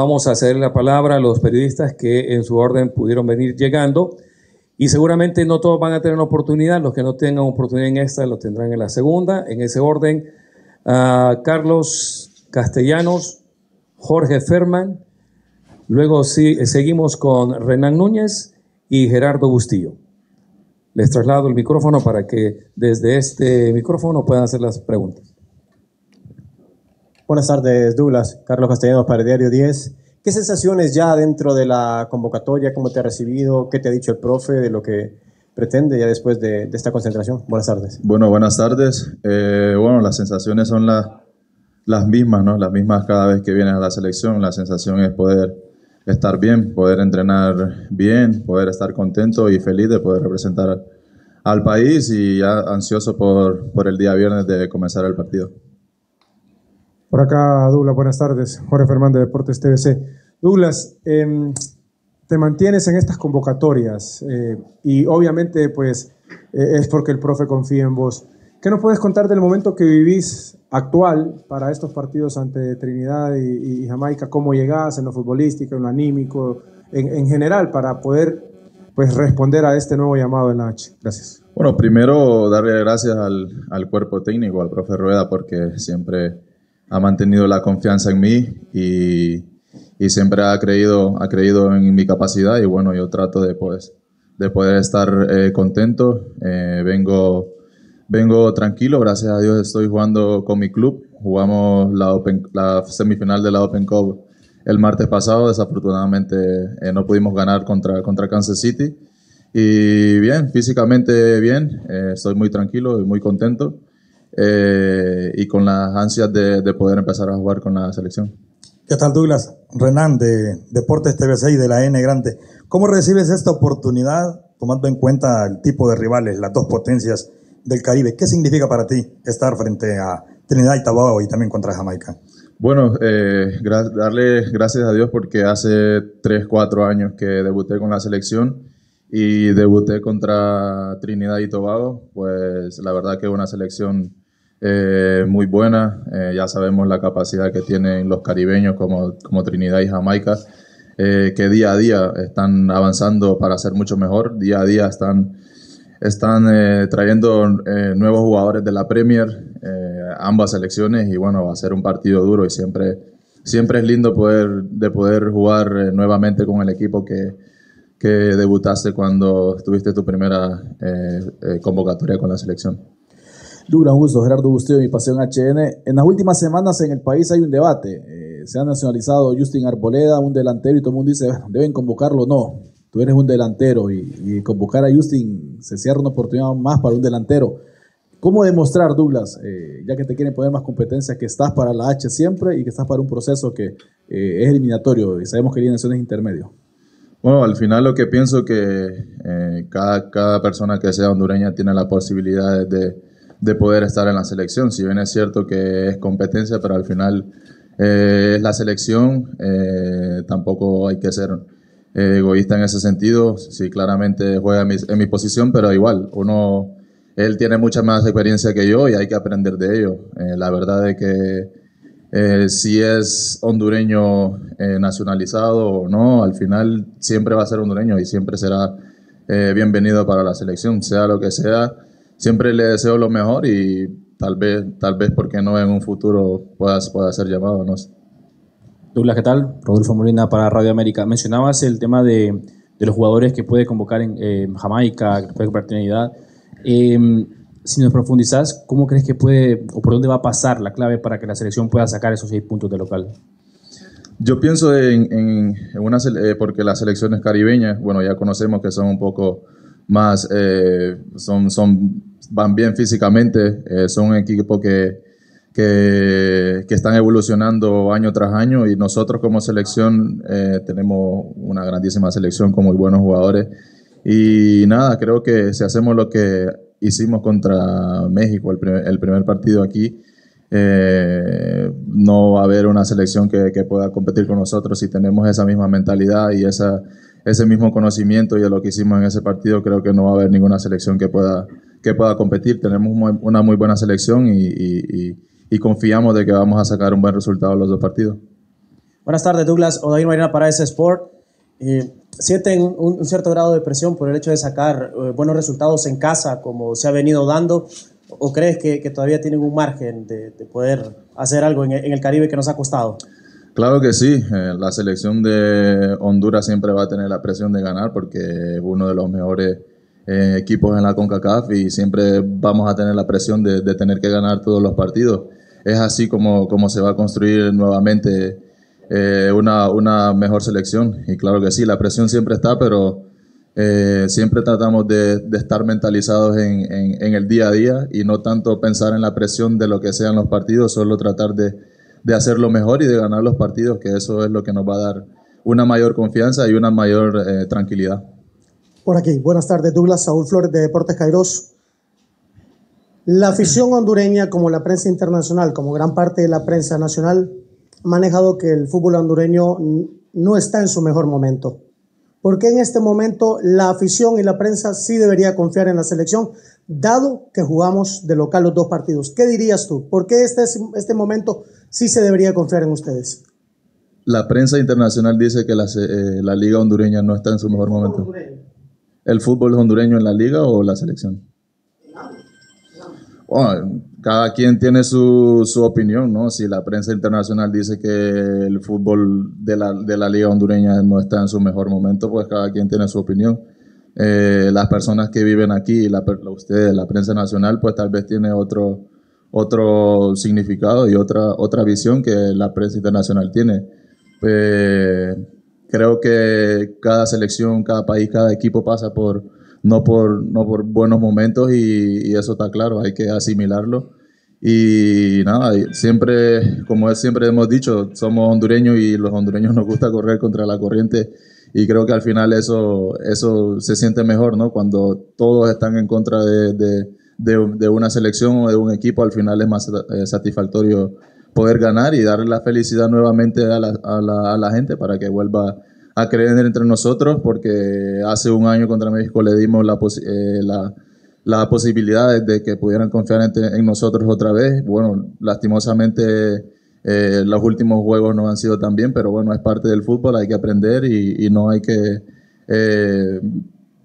Vamos a hacer la palabra a los periodistas que en su orden pudieron venir llegando. Y seguramente no todos van a tener oportunidad. Los que no tengan oportunidad en esta, lo tendrán en la segunda. En ese orden, Carlos Castellanos, Jorge Ferman. Luego seguimos con Renan Núñez y Gerardo Bustillo. Les traslado el micrófono para que desde este micrófono puedan hacer las preguntas. Buenas tardes, Douglas. Carlos Castellanos para el Diario 10. ¿Qué sensaciones ya dentro de la convocatoria? ¿Cómo te ha recibido? ¿Qué te ha dicho el profe de lo que pretende ya después de, esta concentración? Buenas tardes. Bueno, buenas tardes. Eh, bueno, las sensaciones son las, las mismas, ¿no? Las mismas cada vez que vienes a la selección. La sensación es poder estar bien, poder entrenar bien, poder estar contento y feliz de poder representar al país y ya ansioso por el día viernes de comenzar el partido. Por acá, Douglas, buenas tardes. Jorge Fernández, Deportes TVC. Douglas, em, te mantienes en estas convocatorias eh, y obviamente pues eh, es porque el profe confía en vos. ¿Qué nos puedes contar del momento que vivís actual para estos partidos ante Trinidad y, Jamaica? ¿Cómo llegás en lo futbolístico, en lo anímico, en, general para poder pues responder a este nuevo llamado en la H? Gracias. Bueno, primero darle gracias al, al cuerpo técnico, al profe Rueda, porque siempre ha mantenido la confianza en mí y, y, siempre ha creído, ha creído en mi capacidad y bueno, yo trato de, pues, de poder estar eh, contento. Eh, vengo, vengo tranquilo, gracias a Dios estoy jugando con mi club. Jugamos la, la semifinal de la Open Cup el martes pasado, desafortunadamente eh, no pudimos ganar contra, contra Kansas City. Y bien, físicamente bien, estoy muy tranquilo y muy contento. Eh, y con las ansias de, poder empezar a jugar con la selección. ¿Qué tal Douglas? Renan de Deportes tv y de la N Grande. ¿Cómo recibes esta oportunidad tomando en cuenta el tipo de rivales, las dos potencias del Caribe? ¿Qué significa para ti estar frente a Trinidad y Tobago y también contra Jamaica? Bueno, eh, darle gracias a Dios porque hace 3, 4 años que debuté con la selección y debuté contra Trinidad y Tobago, pues la verdad que una selección eh, muy buena. Eh, ya sabemos la capacidad que tienen los caribeños como, como Trinidad y Jamaica, eh, que día a día están avanzando para ser mucho mejor, día a día están, están trayendo nuevos jugadores de la Premier, ambas selecciones, y bueno, va a ser un partido duro y siempre, siempre es lindo poder, de poder jugar nuevamente con el equipo que, que debutaste cuando tuviste tu primera convocatoria con la selección un gusto. Gerardo Bustillo, Mi Pasión HN. En las últimas semanas en el país hay un debate. Eh, se ha nacionalizado Justin Arboleda, un delantero, y todo el mundo dice, deben convocarlo o no. Tú eres un delantero y, convocar a Justin se cierra una oportunidad más para un delantero. ¿Cómo demostrar, Douglas, eh, ya que te quieren poner más competencias, que estás para la H siempre y que estás para un proceso que eh, es eliminatorio y sabemos que hay naciones intermedio? Bueno, al final lo que pienso que cada, cada persona que sea hondureña tiene la posibilidad de, de poder estar en la selección. Si bien es cierto que es competencia, pero al final eh, es la selección, eh, tampoco hay que ser eh, egoísta en ese sentido. ...si claramente juega en mi, posición, pero igual, uno, él tiene mucha más experiencia que yo y hay que aprender de ello. la verdad es que... si es hondureño nacionalizado o no, al final siempre va a ser hondureño y siempre será bienvenido para la selección, sea lo que sea siempre le deseo lo mejor y tal vez, tal vez, porque no en un futuro puedas, pueda ser llamado, no Douglas, ¿qué tal? Rodolfo Molina para Radio América. Mencionabas el tema de, de los jugadores que puede convocar en eh, Jamaica, que puede em, si nos profundizas ¿cómo crees que puede o por dónde va a pasar la clave para que la selección pueda sacar esos seis puntos de local? Yo pienso en, en, una, eh, porque las selecciones caribeñas, bueno, ya conocemos que son un poco más, eh, son, son van bien físicamente, eh, son equipos que, que, están evolucionando año tras año y nosotros como selección eh, tenemos una grandísima selección con muy buenos jugadores. Y nada, creo que si hacemos lo que hicimos contra México, el primer, partido aquí, eh, no va a haber una selección que, pueda competir con nosotros si tenemos esa misma mentalidad y esa, ese mismo conocimiento y lo que hicimos en ese partido, creo que no va a haber ninguna selección que pueda que pueda competir. Tenemos una muy buena selección y, confiamos de que vamos a sacar un buen resultado en los dos partidos. Buenas tardes, Douglas. o David Marina para ese Sport. Eh, ¿Sienten un, cierto grado de presión por el hecho de sacar eh, buenos resultados en casa, como se ha venido dando? ¿O crees que, todavía tienen un margen de, poder hacer algo en, el Caribe que nos ha costado? Claro que sí, eh, la selección de Honduras siempre va a tener la presión de ganar porque es uno de los mejores eh, equipos en la CONCACAF y siempre vamos a tener la presión de, tener que ganar todos los partidos. Es así como, como se va a construir nuevamente eh, una, mejor selección. Y claro que sí, la presión siempre está, pero eh, siempre tratamos de, estar mentalizados en, el día a día y no tanto pensar en la presión de lo que sean los partidos, solo tratar de, de hacerlo mejor y de ganar los partidos, que eso es lo que nos va a dar una mayor confianza y una mayor tranquilidad por aquí. Buenas tardes, Douglas. Saúl Flores de Deportes Cairos La afición hondureña, como la prensa internacional, como gran parte de la prensa nacional, ha manejado que el fútbol hondureño no está en su mejor momento. ¿Por qué en este momento la afición y la prensa sí debería confiar en la selección, dado que jugamos de local los dos partidos. ¿Qué dirías tú? ¿Por qué este, este momento sí se debería confiar en ustedes? La prensa internacional dice que la, eh, liga hondureña no está en su mejor momento el fútbol hondureño en la liga o la selección? Bueno, cada quien tiene su, opinión, ¿no? Si la prensa internacional dice que el fútbol de la, liga hondureña no está en su mejor momento, pues cada quien tiene su opinión. Eh, las personas que viven aquí, la, ustedes, la prensa nacional, pues tal vez tiene otro, otro significado y otra, otra visión que la prensa internacional tiene. Eh, creo que cada selección, cada país, cada equipo pasa por no por, no por buenos momentos y, eso está claro, hay que asimilarlo. Y nada, siempre, como siempre hemos dicho, somos hondureños y los hondureños nos gusta correr contra la corriente y creo que al final eso, eso se siente mejor, ¿no? Cuando todos están en contra de, de, de, de una selección o de un equipo, al final es más eh, satisfactorio poder ganar y darle la felicidad nuevamente a la, gente para que vuelva a creer entre nosotros, porque hace un año contra México le dimos la, eh, la, posibilidad de que pudieran confiar en, nosotros otra vez. Bueno, lastimosamente... Eh, los últimos juegos no han sido tan bien, pero bueno, es parte del fútbol, hay que aprender y, no hay que eh,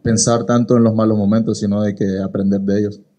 pensar tanto en los malos momentos, sino hay que aprender de ellos.